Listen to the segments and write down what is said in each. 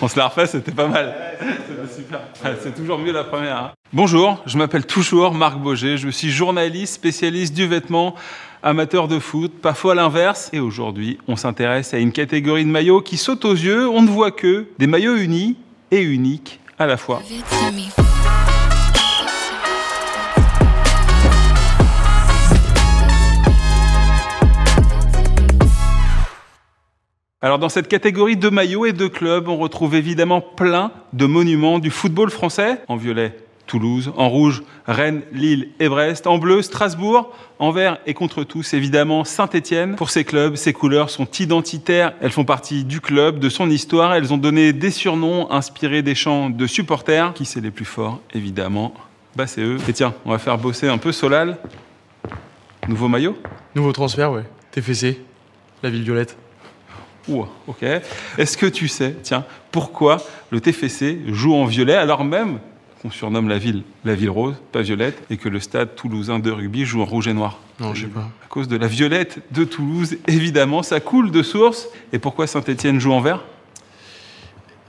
On se la refait, c'était pas mal. super. C'est toujours mieux la première. Hein. Bonjour, je m'appelle toujours Marc Boger. Je suis journaliste, spécialiste du vêtement, amateur de foot, parfois à l'inverse. Et aujourd'hui, on s'intéresse à une catégorie de maillots qui saute aux yeux. On ne voit que des maillots unis et uniques à la fois. Alors dans cette catégorie de maillots et de clubs, on retrouve évidemment plein de monuments du football français. En violet, Toulouse, en rouge, Rennes, Lille et Brest, en bleu, Strasbourg, en vert et contre tous, évidemment, saint etienne Pour ces clubs, ces couleurs sont identitaires, elles font partie du club, de son histoire, elles ont donné des surnoms inspirés des chants de supporters. Qui c'est les plus forts, évidemment Bah c'est eux. Et tiens, on va faire bosser un peu Solal. Nouveau maillot Nouveau transfert, ouais. TFC, la ville violette ok. Est-ce que tu sais, tiens, pourquoi le TFC joue en violet alors même qu'on surnomme la ville, la ville rose, pas violette, et que le stade toulousain de rugby joue en rouge et noir Non, je sais pas. À cause de la violette de Toulouse, évidemment, ça coule de source. Et pourquoi Saint-Etienne joue en vert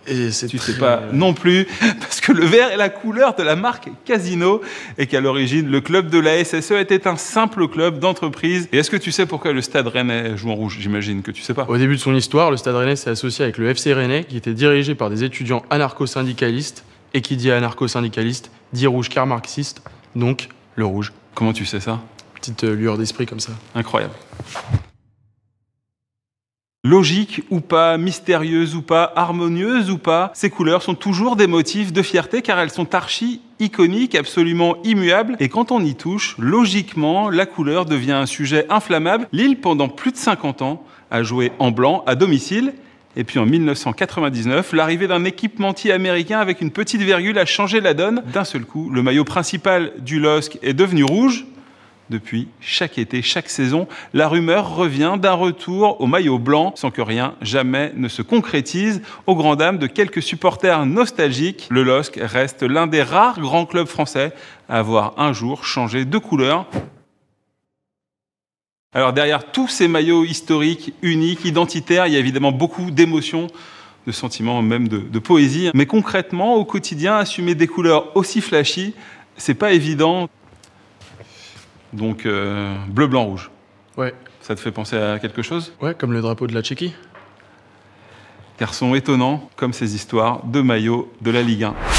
et tu ne sais pas non plus, parce que le vert est la couleur de la marque Casino et qu'à l'origine, le club de la SSE était un simple club d'entreprise. Et est-ce que tu sais pourquoi le Stade Rennais joue en rouge J'imagine que tu sais pas. Au début de son histoire, le Stade Rennais s'est associé avec le FC Rennais qui était dirigé par des étudiants anarcho-syndicalistes et qui dit anarcho-syndicaliste dit rouge car marxiste, donc le rouge. Comment tu sais ça Petite euh, lueur d'esprit comme ça. Incroyable. Logique ou pas, mystérieuse ou pas, harmonieuse ou pas, ces couleurs sont toujours des motifs de fierté car elles sont archi iconiques, absolument immuables, et quand on y touche, logiquement, la couleur devient un sujet inflammable. Lille, pendant plus de 50 ans, a joué en blanc à domicile, et puis en 1999, l'arrivée d'un équipementier américain avec une petite virgule a changé la donne. D'un seul coup, le maillot principal du LOSC est devenu rouge, depuis chaque été, chaque saison. La rumeur revient d'un retour au maillot blanc sans que rien jamais ne se concrétise. Au grand dam de quelques supporters nostalgiques, le LOSC reste l'un des rares grands clubs français à avoir un jour changé de couleur alors derrière tous ces maillots historiques, uniques, identitaires, il y a évidemment beaucoup d'émotions, de sentiments, même de, de, poésie. Mais concrètement, au quotidien, assumer des couleurs aussi flashy, c'est pas évident. Donc euh, bleu, blanc, rouge. Ouais. Ça te fait penser à quelque chose Ouais, comme le drapeau de la Tchéquie. Garçon étonnant, comme ces histoires de maillots de la Ligue 1.